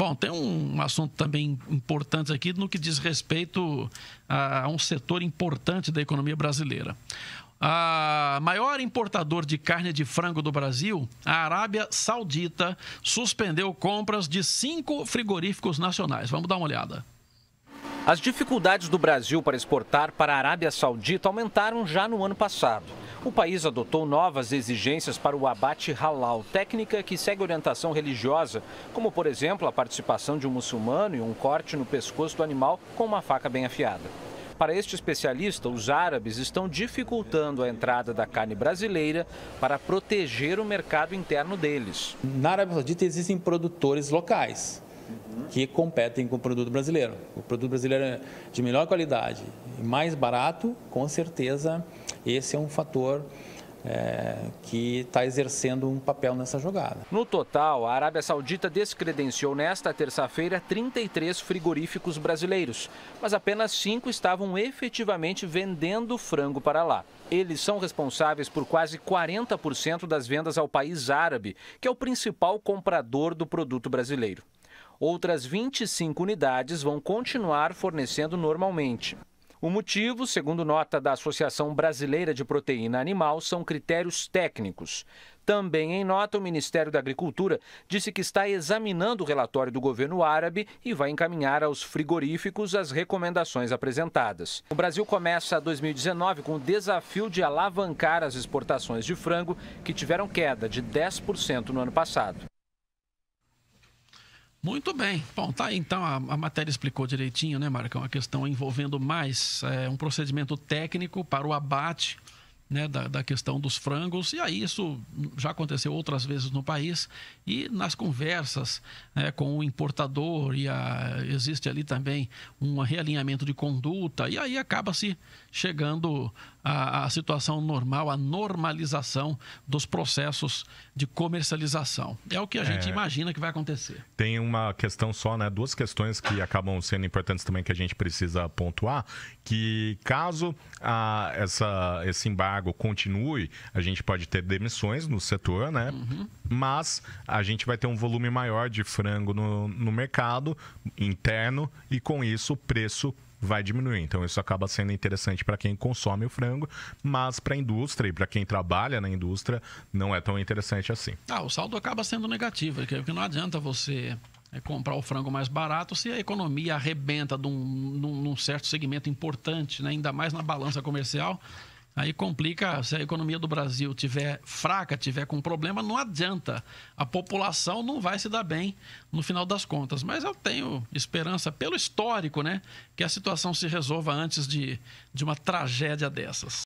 Bom, tem um assunto também importante aqui no que diz respeito a um setor importante da economia brasileira. A maior importador de carne de frango do Brasil, a Arábia Saudita, suspendeu compras de cinco frigoríficos nacionais. Vamos dar uma olhada. As dificuldades do Brasil para exportar para a Arábia Saudita aumentaram já no ano passado. O país adotou novas exigências para o abate halal, técnica que segue orientação religiosa, como, por exemplo, a participação de um muçulmano e um corte no pescoço do animal com uma faca bem afiada. Para este especialista, os árabes estão dificultando a entrada da carne brasileira para proteger o mercado interno deles. Na Arábia Saudita existem produtores locais que competem com o produto brasileiro. O produto brasileiro é de melhor qualidade e mais barato, com certeza esse é um fator é, que está exercendo um papel nessa jogada. No total, a Arábia Saudita descredenciou nesta terça-feira 33 frigoríficos brasileiros, mas apenas cinco estavam efetivamente vendendo frango para lá. Eles são responsáveis por quase 40% das vendas ao país árabe, que é o principal comprador do produto brasileiro. Outras 25 unidades vão continuar fornecendo normalmente. O motivo, segundo nota da Associação Brasileira de Proteína Animal, são critérios técnicos. Também em nota, o Ministério da Agricultura disse que está examinando o relatório do governo árabe e vai encaminhar aos frigoríficos as recomendações apresentadas. O Brasil começa 2019 com o desafio de alavancar as exportações de frango, que tiveram queda de 10% no ano passado. Muito bem. Bom, tá aí, então a, a, matéria explicou direitinho, né, Marcão? A questão envolvendo mais é, um procedimento técnico para o abate né, da, da, questão dos frangos, e aí isso já aconteceu outras vezes no país, e nas conversas né, com o importador, e a, existe ali também um realinhamento de conduta, e aí acaba-se chegando à, à, situação normal, à normalização dos processos de comercialização. É o que a é, gente imagina que vai acontecer. Tem uma questão só, né, duas questões que ah. acabam sendo importantes também que a gente precisa pontuar, que caso a, essa, esse embargo cargo continue, a gente pode ter demissões no setor, né? Uhum. Mas a gente vai ter um volume maior de frango no, no mercado interno e com isso o preço vai diminuir. Então isso acaba sendo interessante para quem consome o frango, mas para a indústria e para quem trabalha na indústria não é tão interessante assim. Ah, o saldo acaba sendo negativo, porque é não adianta você é, comprar o frango mais barato se a economia arrebenta num, num, num certo segmento importante, né? ainda mais na balança comercial. Aí complica, se a economia do Brasil tiver fraca, tiver com problema, não adianta. A população não vai se dar bem no final das contas. Mas eu tenho esperança, pelo histórico, né, que a situação se resolva antes de, de uma tragédia dessas.